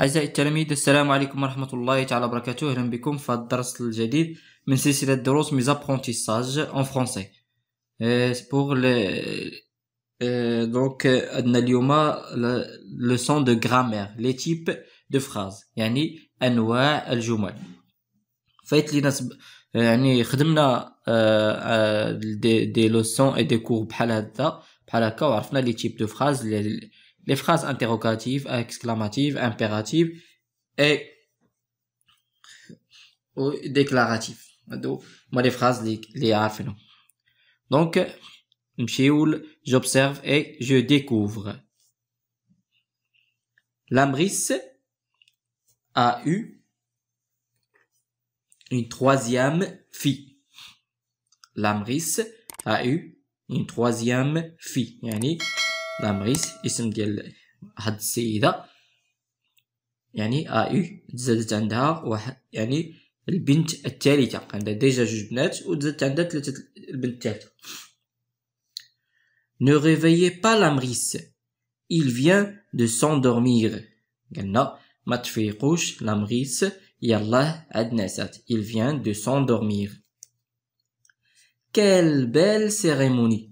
أعزائي التلاميذ السلام عليكم ورحمة الله تعالى وبركاته أهلا بكم في الدرس الجديد من سلسلة دروس ميزابرونتيساج أون فرونسي بوغ دونك عندنا اليوم لوسون دو غرامير لي تيب دو فراز يعني أنواع الجمل فايت لينا يعني خدمنا دي لوسون اي دي كور بحال هذا بحال هكا وعرفنا لي تيب دو فراز les phrases interrogatives, exclamatives, impératives et déclaratives. Donc, moi, les phrases, les, les Donc, j'observe et je découvre. L'Ambrisse a eu une troisième fille. L'Ambrisse a eu une troisième fille. لامغيس اسم ديال هاد السيده يعني ا اي تزادت عندها واحد يعني البنت الثالثه عندها ديجا جوج بنات وتزادت عندها ثلاثه البنت الثالثه Ne réveillez pas l'amris. Il vient de s'endormir. قالنا ما تفيقوش لامغيس عاد نعسات. Il vient de s'endormir. Quelle belle cérémonie.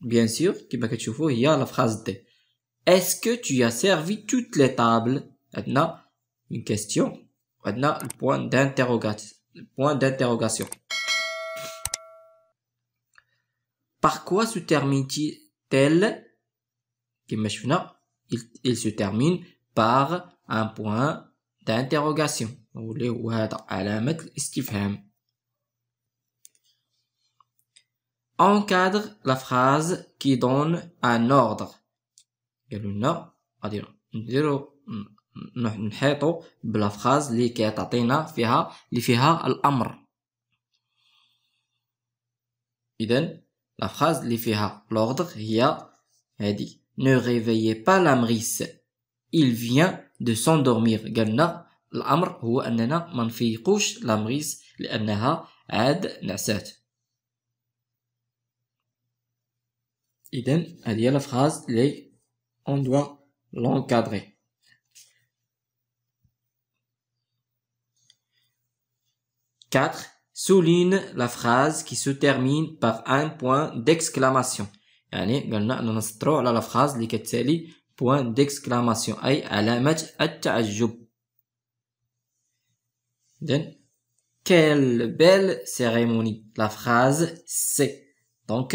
bien sûr, il y a la phrase D. Est-ce que tu as servi toutes les tables Maintenant, une question Maintenant, point point d'interrogation Par quoi se termine-t-elle il, il se termine par un point d'interrogation Vous voulez à علامة Stephen? encadre la phrase qui donne un ordre قالوا لنا غادي نديرو نحيطو بلا فراز اللي كتعطينا فيها لي فيها الامر إذن لا فراز اللي فيها لوردر هي هادي نو réveillez با لامغيس إل فيان دو s'endormir قالنا الامر هو اننا ما لامغيس لانها عاد نعسات Idem, هذه la phrase les on doit l'encadrer. Quatre, souligne la phrase qui se termine par un point d'exclamation. يعني على la phrase اللي كتالي point d'exclamation أي علامة التعجب. Then, quelle belle cérémonie. La phrase c'est. Donc,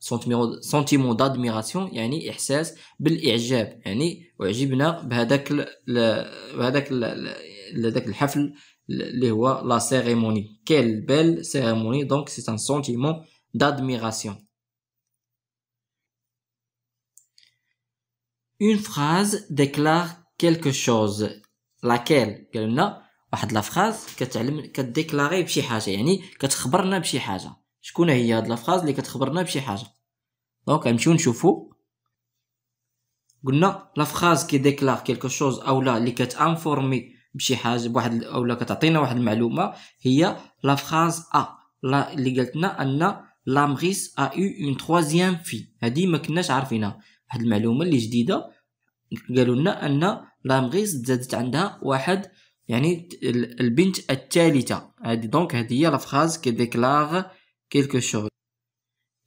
سنتيمون دادميراسيون يعني احساس بالاعجاب يعني اعجبنا بهذاك بهذاك هذاك الحفل اللي هو لا سيريموني كيل بيل سيريموني دونك سي ان سنتيمون دادميراسيون Une phrase déclare quelque chose. Laquelle قالنا واحد لا فراز كتعلم كديكلاري بشي حاجه يعني كتخبرنا بشي حاجه شكون هي هاد لافراز اللي كتخبرنا بشي حاجه دونك غنمشيو نشوفو قلنا لافراز كي ديكلار كيلكو شوز اولا اللي كتانفورمي بشي حاجه بواحد اولا كتعطينا واحد المعلومه هي لافراز ا لا اللي قالت ان لامغيس ا او اون تروازيام في هادي ما كناش عارفينها واحد المعلومه اللي جديده قالوا لنا ان لامغيس زادت عندها واحد يعني البنت الثالثه هادي دونك هادي هي فراز كي ديكلار quelque chose.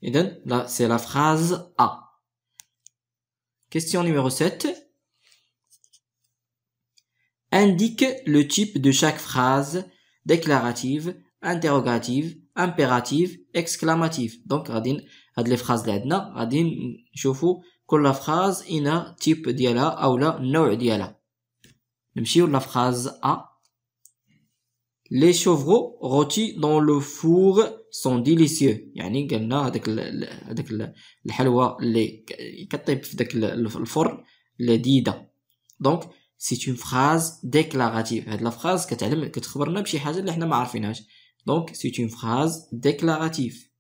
Et donc, là, c'est la phrase A. Question numéro 7. Indique le type de chaque phrase déclarative, interrogative, impérative, exclamative. Donc, غادي هاد les phrases اللي عندنا غادي que la phrase ina, type ديالها أو لا le ديالها. نمشيو la phrase A. Les chevreaux rôtis dans le four سون ديليسيو يعني قالنا هذاك هذاك الحلوى اللي كطيب في داك الفرن لذيذه دونك سي اون فراز ديكلاراتيف هاد لا فراز كتعلم كتخبرنا بشي حاجه اللي حنا ما عارفينهاش دونك سي اون فراز ديكلاراتيف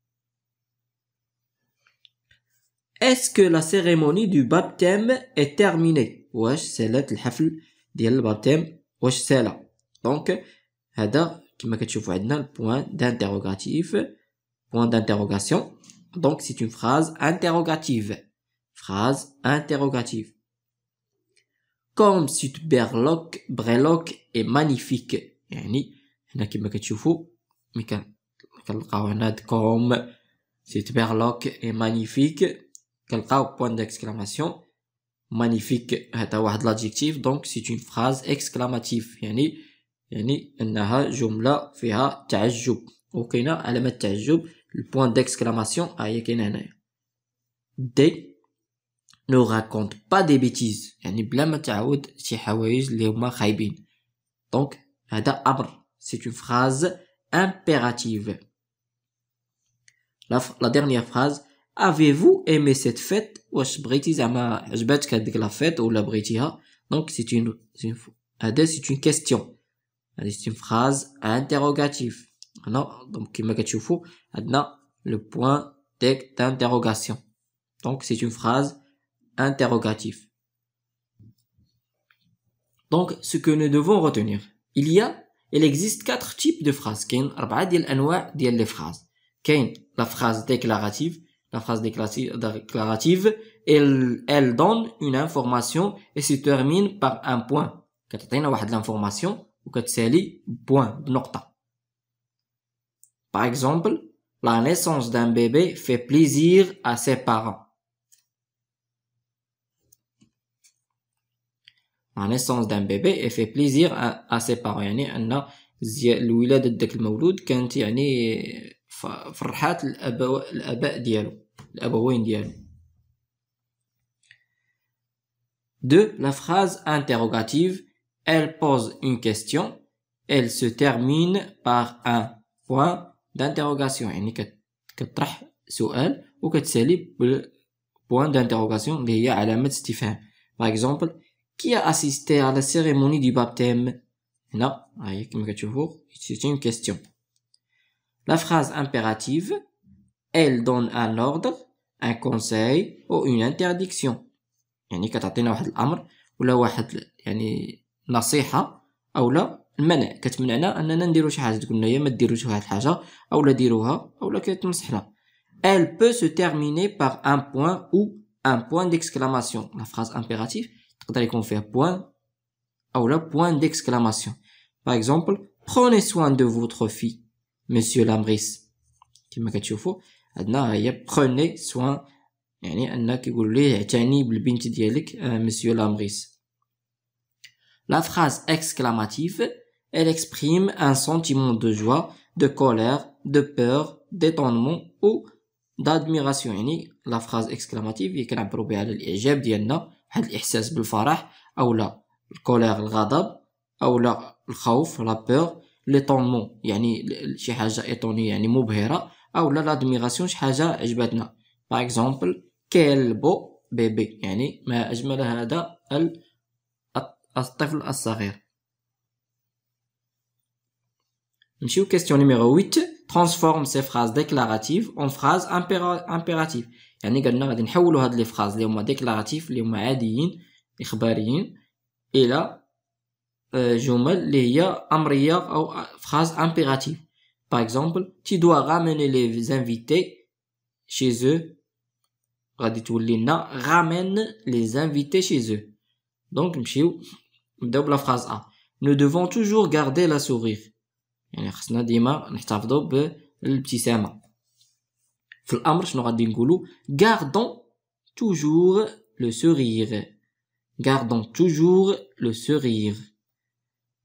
Est-ce que la cérémonie du baptême est terminée واش سالات الحفل ديال البابتيم واش سالا دونك هذا كما dans le point d'interrogatif point d'interrogation donc c'est une phrase interrogative phrase interrogative comme Sudberloc Breloc est magnifique يعني هنا كما كتشوفوا مي un autre comme Sudberloc est magnifique au point d'exclamation magnifique c'est un l'adjectif donc c'est une phrase exclamative يعني يعني انها جمله فيها تعجب وكاينه علامه تعجب البوان ديكسكلاماسيون ها هي كاينه هنايا دي نو راكونت با دي بيتيز يعني بلا ما تعاود شي حوايج اللي هما خايبين دونك هذا أمر سي اون فراز امبيراتيف لا لا dernière phrase Avez-vous aimé cette fête واش بغيتي زعما عجبتك هذيك لا فيت ولا بغيتيها دونك سي اون هذا سي اون كيستيون c'est une phrase interrogative comme دونك كما كتشوفوا عندنا le point d'interrogation donc c'est une phrase interrogative donc ce que nous devons retenir il y a il existe quatre types de phrases كاين ديال les phrases كاين la phrase déclarative la phrase déclarative elle, elle donne une information et se termine par un point donne une l'information وكتسالي بوان بنقطة Par exemple, la naissance d'un bébé fait plaisir à ses parents. La naissance d'un bébé fait plaisir à, à ses parents يعني ان الولادة داك المولود كانت يعني فرحات الاباء الاباء ديالو الأبوين ديالو دو La phrase interrogative elle pose une question. Elle se termine par un point d'interrogation. يعني كتطرح سؤال وكتسالي point d'interrogation اللي هي علامة استفهام. Par exemple, qui a assisté à la cérémonie du baptême? non هي كما كتشوفوا c'est une question. La phrase impérative, elle donne un ordre, un conseil ou une interdiction. يعني كتعطينا واحد ولا واحد يعني نصيحه او لا المنع كتمنعنا اننا نديرو شي حاجه تقول لنا ما ديروش واحد الحاجه او لا ديروها او لا كتنصحنا elle peut se terminer par un point ou un point d'exclamation la phrase impérative تقدر يكون فيها point او لا point d'exclamation par exemple prenez soin de votre fille monsieur Lambris كما كتشوفوا عندنا هي prenez soin يعني انك يقول ليه اعتني بالبنت ديالك monsieur Lambris La phrase exclamative, elle exprime un sentiment de joie, de colère, de peur, d'étonnement ou d'admiration. La phrase exclamative, il y a un l'ijab dienna, had l'ihsas bil farah, ou la colère, l'ghadab, ou la la peur, l'étonnement, yani, chi haja étonné, yani, mubhira, ou l'admiration, chi haja ajbatna. Par exemple, quel beau bébé, yani, ma ajmala hada, à monsieur question numéro 8 transforme ces phrases déclaratives en phrases impératives on va changer les phrases déclaratives les phrases les phrases impératives et là les phrases impératives par exemple tu dois ramener les invités chez eux ramène les invités chez eux donc, نمشيو نبداو بلا phrase A. Nous devons toujours garder la sourire. يعني خصنا ديما نحتفظوا بالابتسامة. في الامر شنو غادي نقولوا Gardons toujours le sourire. Gardons toujours le sourire.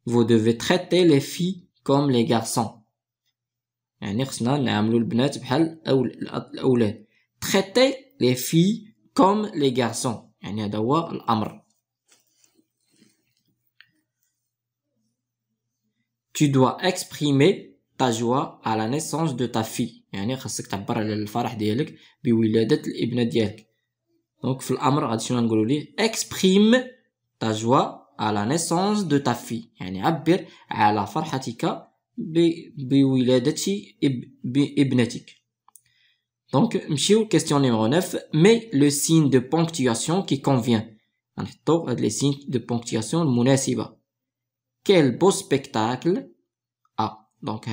Vous devez traiter les filles comme les garçons. يعني خصنا نعاملو البنات بحال الاولاد الأولاد. Traiter les filles comme les garçons. يعني هذا هو الامر tu dois exprimer ta joie à la naissance de ta fille يعني خاصك تعبر على الفرح ديالك بولادة الابنة ديالك دونك في الامر غادي شنو نقولوا ليه exprime ta joie à la naissance de ta fille يعني عبر على فرحتك بولادة ابنتك دونك نمشيو question numéro 9 مي لو سين دو بونكتياسيون كي كونفيان نحطو هاد لي سين دو بونكتياسيون المناسبه quel beau spectacle Ah, Donc,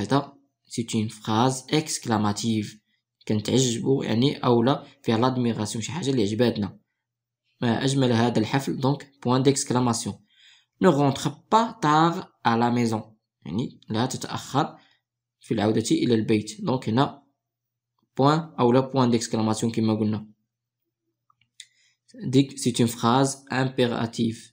c'est une phrase exclamative. Quand tu aimes, tu peux faire l'admiration. C'est quelque chose que j'aime. C'est le plus joli de cette fête. Donc, point d'exclamation. Ne rentre pas tard à la maison. C'est-à-dire, ne rentre pas tard à la maison. Donc, il y a un point d'exclamation comme nous l'avons dit. Donc, c'est une phrase impérative.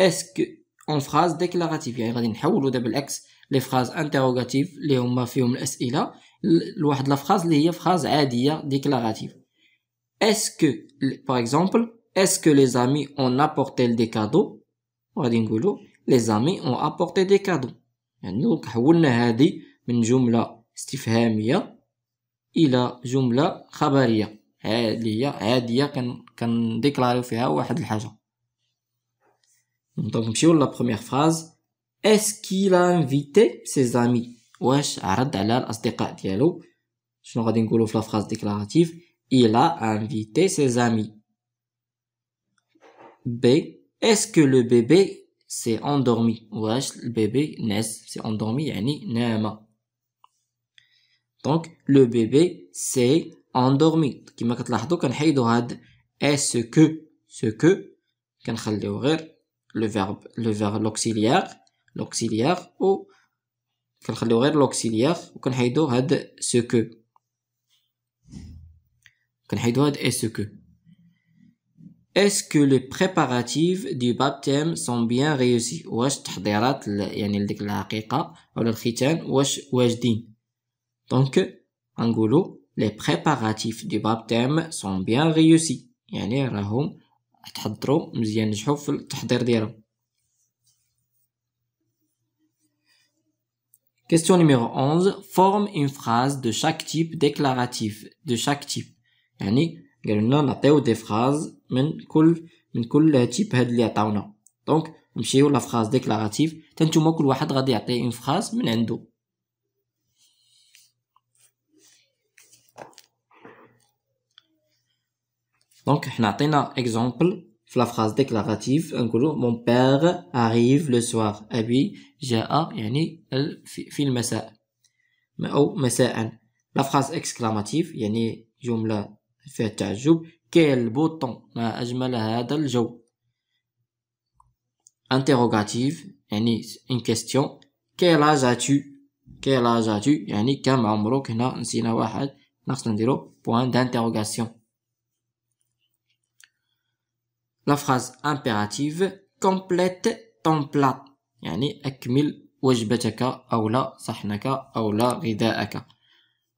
اسكو اون فراز ديكلاراتيف يعني غادي نحولو دابا العكس لي فراز انتروغاتيف اللي هما فيهم الاسئله لواحد فراز اللي هي فراز عاديه ديكلاراتيف اسكو باغ اكزومبل اسكو لي زامي اون ابورتي دي كادو غادي نقولو لي زامي اون ابورتي دي كادو يعني دونك حولنا هذه من جمله استفهاميه الى جمله خبريه هذه هي عاديه كنديكلاريو فيها واحد الحاجه Donc on fait pour la première phrase est-ce qu'il a invité ses amis ouais a invité les amis ديالو شنو غادي نقولوا في لا phrase déclarative il a invité ses amis B est-ce que le bébé s'est endormi ouais le bébé نعس سي endormi يعني نام دونك le bébé s'est endormi comme vous voyez on enlève had est-ce que ce que on خليوه غير le verbe le verbe l'auxiliaire l'auxiliaire ou كنخليو غير l'auxiliaire ou كنحيدو هاد ce que كنحيدو هاد est ce que est-ce que les préparatifs du baptême sont bien réussis واش التحضيرات يعني لديك الحقيقه ولا الختان واش donc دونك غنقولو les préparatifs du baptême sont bien réussis يعني تحضروا مزيان نجحوا في التحضير ديالهم Question numéro 11 forme une phrase de chaque type déclaratif de chaque type يعني قالوا لنا نعطيو دي فراز من كل من كل تيب هاد اللي عطاونا دونك نمشيو لا فراز ديكلاراتيف حتى نتوما كل واحد غادي يعطي اون فراز من عنده Donc, on un exemple, la phrase déclarative, mon père arrive le soir. et puis un. Il Mais, La phrase exclamative, fait quel beau temps, ajmal, Interrogative, une question, quel âge as-tu? Quel âge as-tu? point d'interrogation. لا فراز امبيراتيف كومبليت طون بلا يعني اكمل وجبتك او لا صحنك او لا غذاءك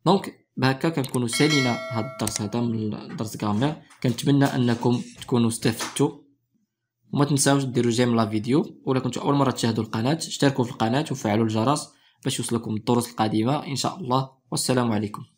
دونك بهكا كنكونو سالينا هاد الدرس هذا من درس غرامير كنتمنى انكم تكونوا استفدتوا وما تنساوش ديروا جيم لا فيديو ولا كنتو اول مره تشاهدوا القناه اشتركوا في القناه وفعلوا الجرس باش يوصلكم الدروس القادمه ان شاء الله والسلام عليكم